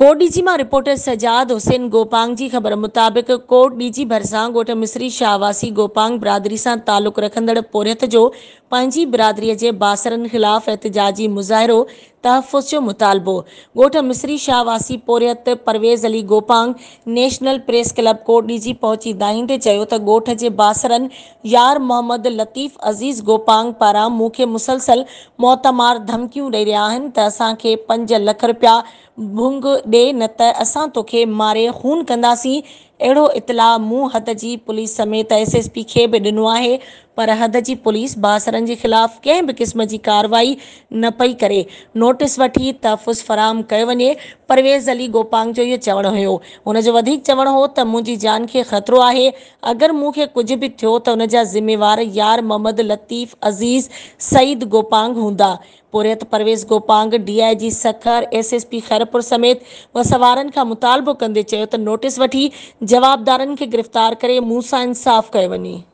coat Diji मां reporter Sajjad Hussain Gopang की ख़बर मुताबिक़ कोट डीजी भरिसां ॻोठ मिसरी शाहवासी गोपांग बरादरी सां तालुक़ु रखंदड़ पोरियत जो पंहिंजी बिरादरी जे बासरनि ख़िलाफ़ एहतिजाजी मुज़ाहिरो तहफ़ुज़ जो मुतालबो ॻोठ मिसरी शाह वासी पोरियत Parvez Ali Gopang national press club Kot जी पहुंची ॻाईंदे चयो त ॻोठ जे यार मोहम्मद लतीफ़ अज़ीज़ गोपांग पारा मुख्य मुसलसल मोतमार धमकियूं ॾेई रहिया आहिनि त असांखे पंज लख रुपया भुंग ॾे न त असां तो मारे खून कंदासीं अड़ो इतला मूं हद की पुलिस समेत एस एस पी खे बि ॾिनो आहे पर हद जी पुलिस बासरनि के खिलाफ कें भी क़िस्म की कारवाई न पई करे नोटिस वठी तहफ़ुज़ फराम कयो वञे परवेज़ अली गोपांग जो इहो चवण हुयो हुनजो हो तो मुझी जान के ख़तरो आहे अगरि मूंखे कुझु बि थियो त हुन जा यार मोहम्मद लतीफ़ अज़ीज़ सईद गोपांग हूंदा पुरेत परवेज़ गोपांग डीआईजी सखर एसएसपी खैरपुर समेत वसवारनि का मुतालबो कंदे चयो त नोटिस वठी जवाबदारनि गिरफ़्तार करे मूं इंसाफ़ कयो वञे